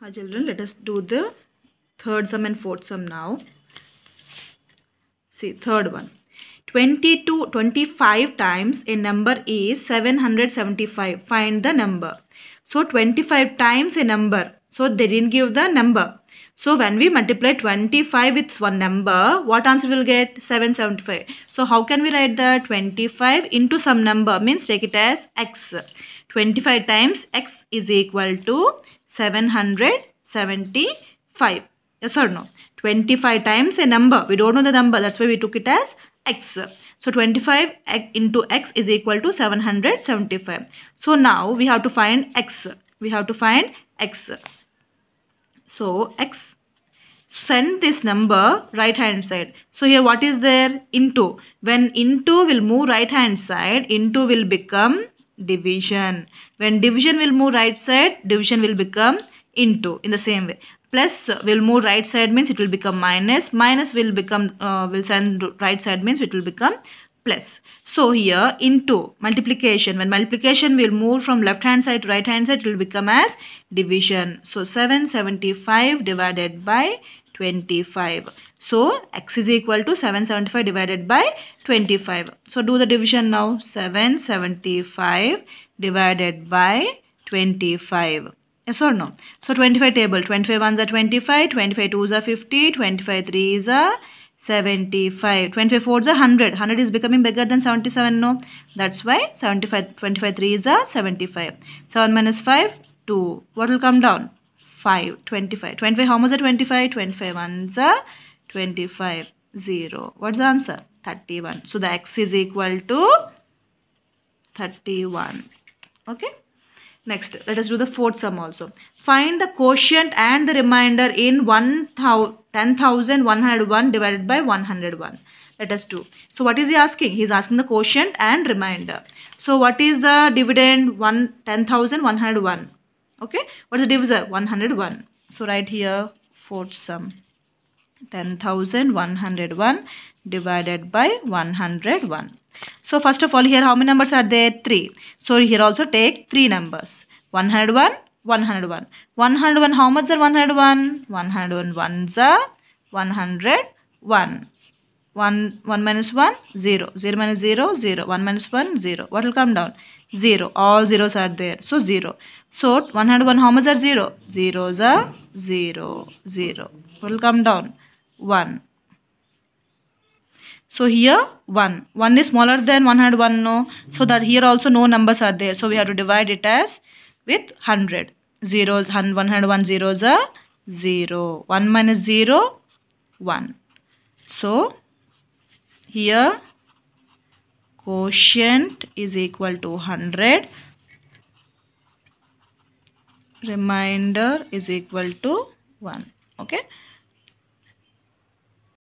Hi children, let us do the third sum and fourth sum now. See, third one. 22, 25 times a number is 775. Find the number. So, 25 times a number. So, they didn't give the number. So, when we multiply 25 with one number, what answer will get? 775. So, how can we write the 25 into some number? Means take it as x. 25 times x is equal to 775. Yes or no? 25 times a number. We don't know the number. That's why we took it as x. So 25 into x is equal to 775. So now we have to find x. We have to find x. So x send this number right hand side. So here what is there? Into. When into will move right hand side, into will become division. When division will move right side, division will become into in the same way. Plus will move right side means it will become minus. Minus will become, uh, will send right side means it will become plus. So here into multiplication. When multiplication will move from left hand side to right hand side, it will become as division. So 775 divided by 25. So x is equal to 775 divided by 25. So do the division now. 775 divided by 25. Yes or no? So 25 table. 25 ones are 25, 25 twos are 50, 25 threes are 75. 25 fours are 100. 100 is becoming bigger than 77 no. That's why 75, 25 threes are 75. 7 minus 5, 2. What will come down? 5 25 25 how much are 25 25 ones are 25 0 what's the answer 31 so the x is equal to 31 okay next let us do the fourth sum also find the quotient and the remainder in 10101 divided by 101 let us do so what is he asking he is asking the quotient and remainder so what is the dividend 1 10101 okay what's the divisor 101 so right here fourth sum 10,101 divided by 101 so first of all here how many numbers are there 3 so here also take 3 numbers 101 101 101 how much are 101 101 ones are 101 1, 1 minus 1, 0. 0 minus 0, 0. 1 minus 1, 0. What will come down? 0. All zeros are there. So, 0. So, 101 how much are 0? Zeros are 0, 0. What will come down? 1. So, here 1. 1 is smaller than 101, no. So, that here also no numbers are there. So, we have to divide it as with 100. Zeros, 101 zeros are 0. 1 minus 0, 1. So, here quotient is equal to 100 remainder is equal to 1 okay